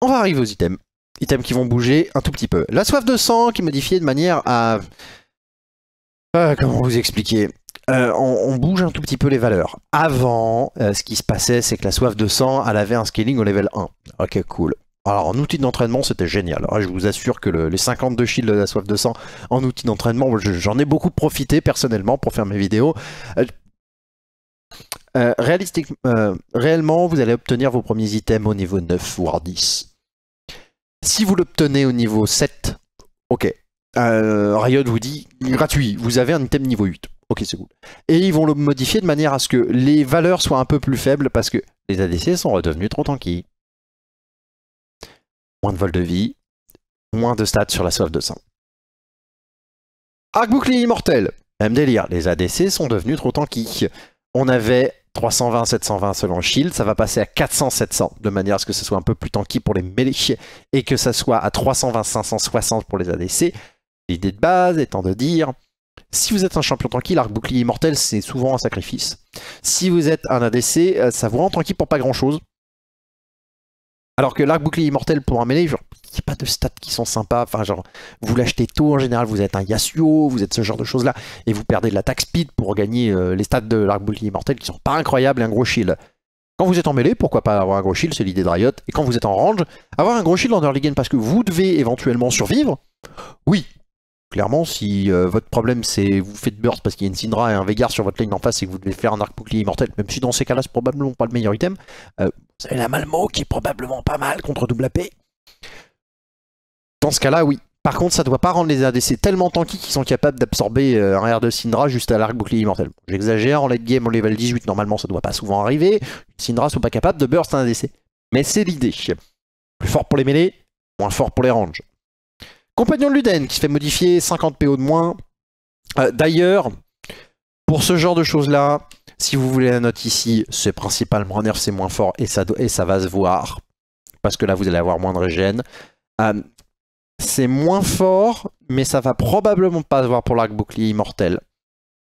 [SPEAKER 2] on va arriver aux items. Items qui vont bouger un tout petit peu. La soif de sang qui est modifiée de manière à... Euh, comment
[SPEAKER 1] vous expliquer euh, on, bouge un tout petit peu les valeurs. Avant, euh, ce qui se passait, c'est que la soif de sang, elle avait un scaling au level 1. Ok, cool. Alors, en outil d'entraînement, c'était génial. je vous assure que les 52 shields de la soif de sang en outil d'entraînement, j'en ai beaucoup profité personnellement pour faire mes vidéos. réellement, vous allez obtenir vos premiers items au niveau 9, voire 10. Si vous l'obtenez au niveau 7, ok. Euh, Riot vous dit gratuit, vous avez un item niveau 8. Ok, c'est cool. Et ils vont le modifier de manière à ce que les valeurs soient un peu plus faibles parce que
[SPEAKER 2] les ADC sont redevenus trop tanky. Moins de vol de vie, moins de stats sur la soif de sang. Arc bouclier immortel, même
[SPEAKER 1] délire, les ADC sont devenus trop tanky. On avait 320-720 selon Shield, ça va passer à 400-700 de manière à ce que ce soit un peu plus tanky pour les melee, et que ça soit à 320-560 pour les ADC. L'idée de base étant de dire, si vous êtes un champion tanky, l'arc bouclier immortel c'est souvent un sacrifice. Si vous êtes un ADC, euh, ça vous rend tanky pour pas grand chose. Alors que l'arc bouclier immortel pour un melee, genre, il n'y a pas de stats qui sont sympas. Enfin, genre, vous l'achetez tôt en général, vous êtes un Yasuo, vous êtes ce genre de choses-là, et vous perdez de l'attaque speed pour gagner euh, les stats de larc bouclier immortel qui sont pas incroyables et un gros shield. Quand vous êtes en mêlée, pourquoi pas avoir un gros shield, c'est l'idée de Riot. Et quand vous êtes en range, avoir un gros shield en early game parce que vous devez éventuellement survivre, oui. Clairement, si euh, votre problème c'est vous faites burst parce qu'il y a une Syndra et un Vegar sur votre ligne en face et que vous devez faire un arc bouclier immortel, même si dans ces cas-là c'est probablement pas le meilleur item, euh, vous avez la Malmo qui est probablement pas mal contre double AP. Dans ce cas-là, oui. Par contre, ça ne doit pas rendre les ADC tellement tanky qu'ils sont capables d'absorber euh, un R de Syndra juste à l'arc bouclier immortel. J'exagère, en late game, au level 18, normalement, ça ne doit pas souvent arriver. Syndra ne sont pas capables de burst un ADC. Mais c'est l'idée. Plus fort pour les mêlées, moins fort pour les ranges. Compagnon de Luden qui se fait modifier 50 PO de moins. Euh, d'ailleurs, pour ce genre de choses-là, si vous voulez la note ici, c'est principalement un c'est moins fort et ça, ça va se voir. Parce que là, vous allez avoir moins de régène. Euh, c'est moins fort, mais ça va probablement pas se voir pour l'arc bouclier immortel.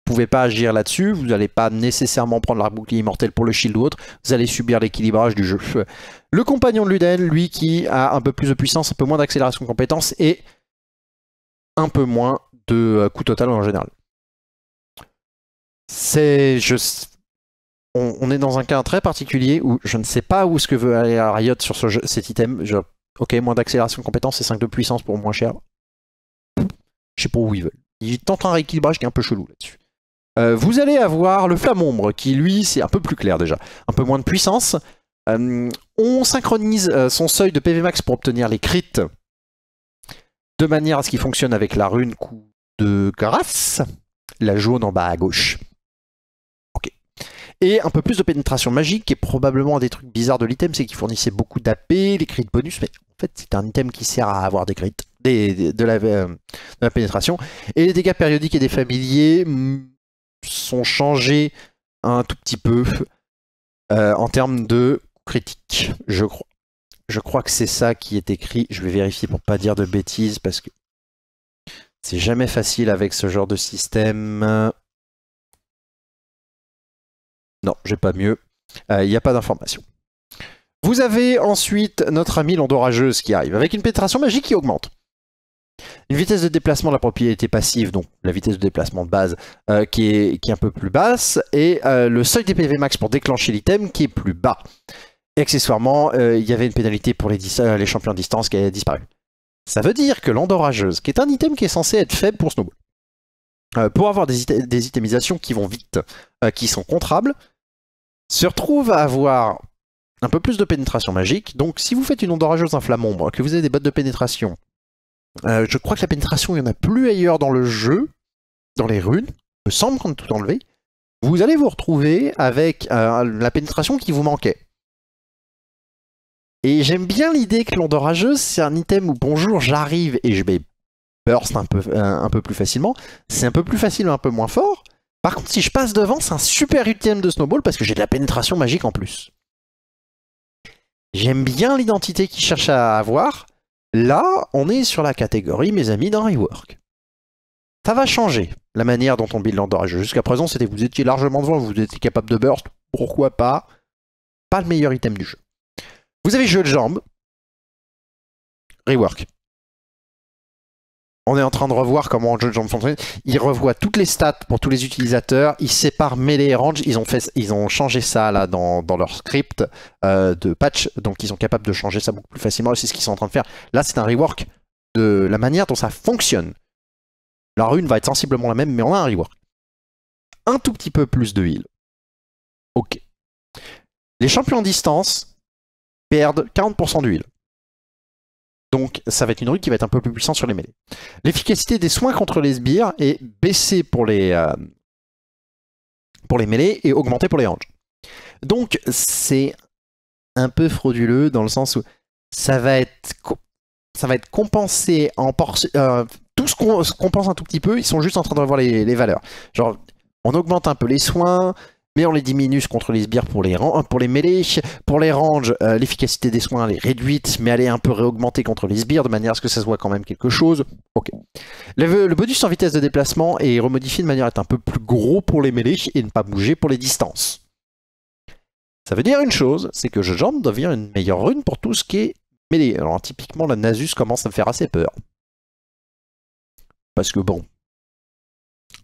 [SPEAKER 1] Vous pouvez pas agir là-dessus, vous n'allez pas nécessairement prendre l'arc bouclier immortel pour le shield ou autre, vous allez subir l'équilibrage du jeu. Le compagnon de Luden, lui qui a un peu plus de puissance, un peu moins d'accélération de
[SPEAKER 2] compétences et un peu moins de euh, coût total en général. C'est... On, est dans un cas très particulier où
[SPEAKER 1] je ne sais pas où ce que veut aller Riot sur cet item. Je Ok, moins d'accélération de compétence et 5 de puissance pour moins cher. Je sais pas où ils veulent. Ils tentent un rééquilibrage qui est un peu chelou là-dessus. Euh, vous allez avoir le Flamombre, qui lui, c'est un peu plus clair déjà. Un peu moins de puissance. Euh, on synchronise euh, son seuil de PV max pour obtenir les crits, de manière à ce qu'il fonctionne avec la rune coup de grâce, la jaune en bas à gauche et un peu plus de pénétration magique, qui est probablement un des trucs bizarres de l'item, c'est qu'il fournissait beaucoup d'AP, les crits bonus, mais en fait c'est un item qui sert à avoir des crits, euh, de, la, pénétration. Et les dégâts périodiques et des familiers mm, sont changés un tout petit peu euh, en termes de critique. je crois. Je crois que c'est ça qui est écrit. Je vais vérifier pour pas dire de bêtises parce que c'est jamais facile avec ce genre de système. Non, j'ai pas mieux. Il euh, n'y a pas d'information. Vous avez ensuite notre ami l'endorageuse qui arrive avec une pénétration magique qui augmente. Une vitesse de déplacement de la propriété passive, donc la vitesse de déplacement de base, euh, qui, est, un peu plus basse, et euh, le seuil des PV max pour déclencher l'item qui est plus bas. Et accessoirement, il y avait une pénalité pour les, champions de distance qui a disparu. Ça veut dire que l'endorageuse, qui est un item qui est censé être faible pour Snowball, pour avoir des, itemisations qui vont vite, qui sont contrables, se retrouve à avoir un peu plus de pénétration magique. Donc si vous faites une onde orageuse, un que vous avez des bottes de pénétration, euh, je crois que la pénétration, il n'y en a plus ailleurs dans le jeu, dans les runes, il me semble qu'on tout enlevé, vous allez vous retrouver avec euh, la pénétration qui vous manquait. Et j'aime bien l'idée que l'onde orageuse, c'est un item où bonjour, j'arrive et je vais burst un peu, un peu plus facilement. C'est un peu plus facile, un peu moins fort, par contre, si je passe devant, c'est un super item de snowball parce que j'ai de la pénétration magique en plus. J'aime bien l'identité qu'il cherche à avoir. Là, on est sur la catégorie, mes amis, d'un rework. Ça va changer la manière dont on build l'endroit Jusqu'à présent, c'était vous étiez largement devant, vous étiez capable de burst, pourquoi pas. Pas le
[SPEAKER 2] meilleur item du jeu. Vous avez jeu de jambes. Rework on est en train de revoir comment de de fonctionne Ils revoient toutes les stats pour tous
[SPEAKER 1] les utilisateurs. Ils séparent melee et range. Ils ont, fait, ils ont changé ça là dans, leur script euh, de patch. Donc ils sont capables de changer ça beaucoup plus facilement. C'est ce qu'ils sont en train de faire. Là, c'est un rework
[SPEAKER 2] de la manière dont ça fonctionne. La rune va être sensiblement la même, mais on a un rework. Un tout petit peu plus de heal. Ok. Les champions en distance perdent 40% d'huile. Donc ça va être une rue qui
[SPEAKER 1] va être un peu plus puissante sur les mêlées. L'efficacité des soins contre les sbires est baissée pour les, euh, les mêlées et augmentée pour les ranges. Donc c'est un peu frauduleux dans le sens où ça va être, ça va être compensé en portion... Euh, tout ce qu'on compense un tout petit peu, ils sont juste en train de revoir les valeurs. Genre, on augmente un peu les soins, mais on les diminue contre les sbires pour les, pour les mêlées. Pour les ranges, euh, l'efficacité des soins, est réduite, mais elle est un peu réaugmentée contre les sbires, de manière à ce que ça se voit quand même quelque chose. Ok. Le, bonus en vitesse de déplacement est remodifié de manière à être un peu plus gros pour les mêlées et ne pas bouger pour les distances. Ça veut dire une chose, c'est que je jambe devient une meilleure rune pour tout ce qui est mêlé. Alors typiquement, la Nasus commence à me faire assez
[SPEAKER 2] peur. Parce que bon,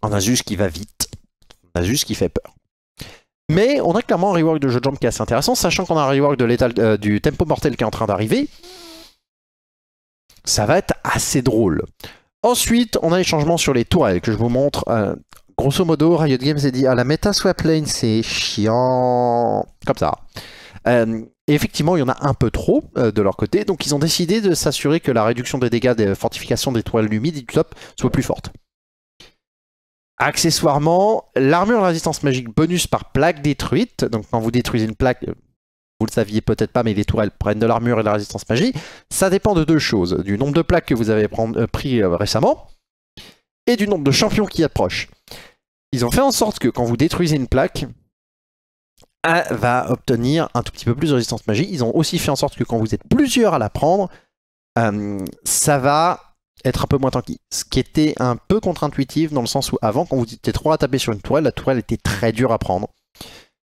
[SPEAKER 2] un Nasus qui va vite, un Nasus qui fait peur. Mais on a clairement un rework de jeu de jump qui est assez intéressant, sachant
[SPEAKER 1] qu'on a un rework de euh, du tempo mortel qui est en train d'arriver. Ça va être assez drôle. Ensuite, on a les changements sur les tourelles que je vous montre. Euh, grosso modo, Riot Games a dit « Ah, la meta swap lane, c'est chiant !» Comme ça. Euh, et effectivement, il y en a un peu trop de leur côté, donc ils ont décidé de s'assurer que la réduction des dégâts des fortifications des toiles humides du top soit plus forte. Accessoirement, l'armure de résistance magique bonus par plaque détruite. Donc quand vous détruisez une plaque, vous le saviez peut-être pas, mais les tourelles prennent de l'armure et de la résistance magique, Ça dépend de deux choses. Du nombre de plaques que vous avez euh, pris euh, récemment et du nombre de champions qui approchent. Ils ont fait en sorte que quand vous détruisez une plaque, elle va obtenir un tout petit peu plus de résistance magique. Ils ont aussi fait en sorte que quand vous êtes plusieurs à la prendre, euh, ça va être un peu moins tanky. Ce qui était un peu contre-intuitif dans le sens où avant, quand vous étiez trop à taper sur une tourelle, la tourelle était très dure à prendre.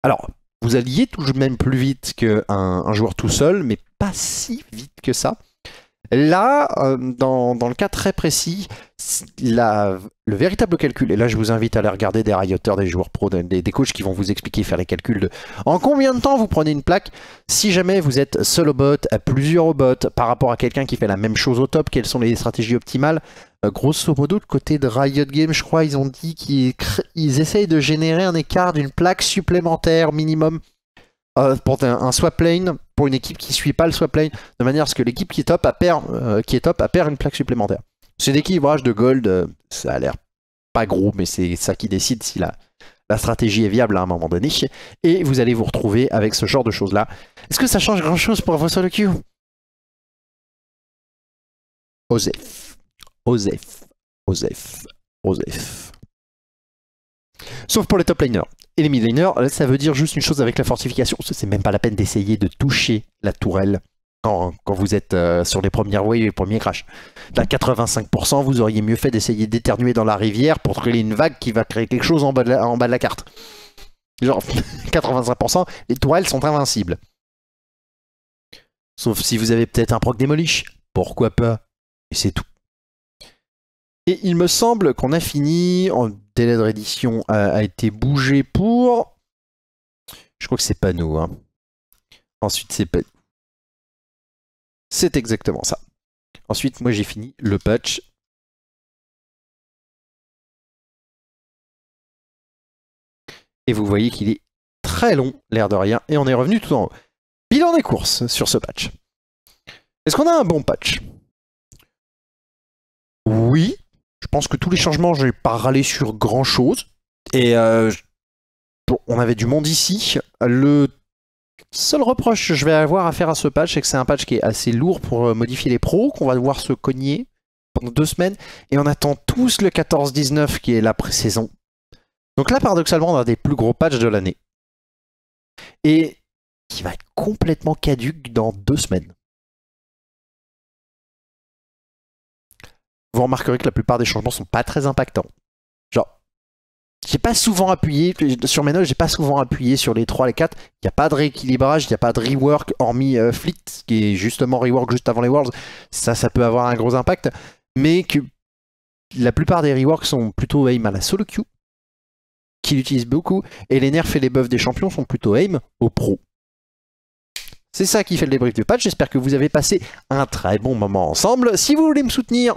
[SPEAKER 1] Alors, vous alliez tout de même plus vite qu'un un joueur tout seul, mais pas si vite que ça. Là, euh, dans, le cas très précis, le véritable calcul, et là je vous invite à aller regarder des rioteurs, des joueurs pro, des, des, coachs qui vont vous expliquer, faire les calculs de en combien de temps vous prenez une plaque si jamais vous êtes seul au bot, à plusieurs au bot, par rapport à quelqu'un qui fait la même chose au top, quelles sont les stratégies optimales. Euh, grosso modo, de côté de Riot Games, je crois, ils ont dit qu'ils essayent de générer un écart d'une plaque supplémentaire minimum euh, pour un, swap lane, pour une équipe qui suit pas le swap lane, de manière à ce que l'équipe qui est top, a perd, euh, qui est top une plaque supplémentaire. C'est l'équilibrage de gold, euh, ça a l'air pas gros, mais c'est ça qui décide si la, stratégie est viable à un moment donné. Et vous allez vous retrouver avec ce genre de choses-là.
[SPEAKER 2] Est-ce que ça change grand-chose pour avoir sur le Q Osef. Osef. Osef. Osef.
[SPEAKER 1] Sauf pour les top laners. Et les midlaners, ça veut dire juste une chose avec la fortification, c'est même pas la peine d'essayer de toucher la tourelle quand, vous êtes euh, sur les premières waves et les premiers crash. 85%, vous auriez mieux fait d'essayer d'éternuer dans la rivière pour créer une vague qui va créer quelque chose en bas de la, carte. Genre, 85%, les tourelles sont invincibles. Sauf si vous avez peut-être un proc démolish, pourquoi pas Et c'est tout. Et il me semble qu'on a fini, Le délai de réédition
[SPEAKER 2] a, été bougé pour... Je crois que c'est pas nous. Hein. Ensuite, c'est pas... C'est exactement ça. Ensuite, moi j'ai fini le patch et vous voyez qu'il est très long, l'air de rien, et on est revenu tout en haut.
[SPEAKER 1] Bilan des courses sur ce patch. Est-ce qu'on a un bon patch Je pense que tous les changements, je n'ai pas râlé sur grand chose. Et euh, on avait du monde ici. Le seul reproche que je vais avoir à faire à ce patch, c'est que c'est un patch qui est assez lourd pour euh, modifier les pros, qu'on va devoir se cogner pendant deux semaines. Et on attend tous le 14-19 qui est la pré-saison.
[SPEAKER 2] Donc là, paradoxalement, on a des plus gros patchs de l'année. Et qui va être complètement caduque dans deux semaines. vous remarquerez que la plupart des changements sont pas très impactants. Genre, j'ai
[SPEAKER 1] pas souvent appuyé, sur mes notes, j'ai pas souvent appuyé sur les 3, les 4. Il n'y a pas de rééquilibrage, il n'y a pas de rework, hormis euh, Fleet, qui est justement rework juste avant les Worlds. Ça, ça peut avoir un gros impact. Mais que la plupart des reworks sont plutôt aim à la solo queue, qui l'utilise beaucoup, et les nerfs et les buffs des champions sont plutôt aim au pro. C'est ça qui fait le débrief du patch. J'espère que vous avez passé un très bon moment ensemble. Si vous voulez me soutenir,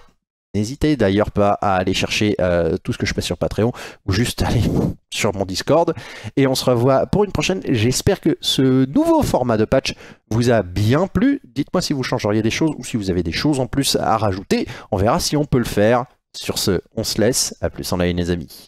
[SPEAKER 1] N'hésitez d'ailleurs pas à aller chercher euh, tout ce que je passe sur Patreon ou juste aller sur mon Discord. Et on se revoit pour une prochaine. J'espère que ce nouveau format de patch vous a bien plu. Dites-moi si vous changeriez des choses ou si vous avez des choses en plus à rajouter. On verra si on peut le faire. Sur ce, on se laisse. À plus en live les amis.